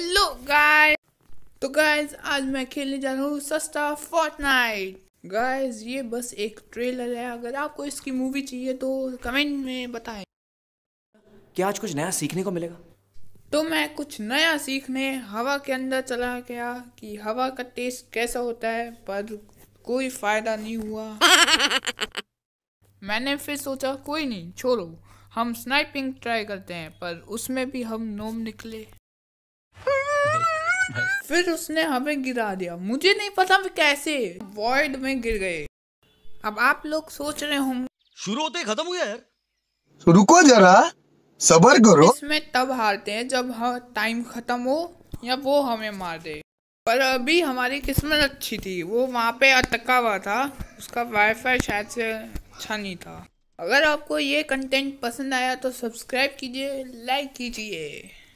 hello guys तो guys आज मैं खेलने जा रहा हूँ सस्ता फोर्टनाइट गाइस ये बस एक ट्रेलर है अगर आपको इसकी मूवी चाहिए तो कमेंट में बताएं क्या आज कुछ नया सीखने को मिलेगा तो मैं कुछ नया सीखने हवा के अंदर चला गया कि हवा का टेस्ट कैसा होता है पर कोई फायदा नहीं हुआ मैंने फिर सोचा कोई नहीं छोड़ो हम स्नाइपिंग ट्राई करते हैं पर उसमें भी हम नोम निकले फिर उसने हमें गिरा दिया मुझे नहीं पता वे कैसे वॉइड में गिर गए अब आप लोग सोच रहे होंगे शुरू होते खत्म हुआ यार रुको जरा सबर करो इसमें तब हारते हैं जब टाइम हाँ, खत्म हो या वो हमें मार दे पर अभी हमारी किस्मत अच्छी थी वो वहाँ पे अटका हुआ था उसका वाईफाई शायद से अच्छा नहीं था अगर आपको ये कंटेंट पसंद आया तो सब्सक्राइब कीजिए लाइक कीजिए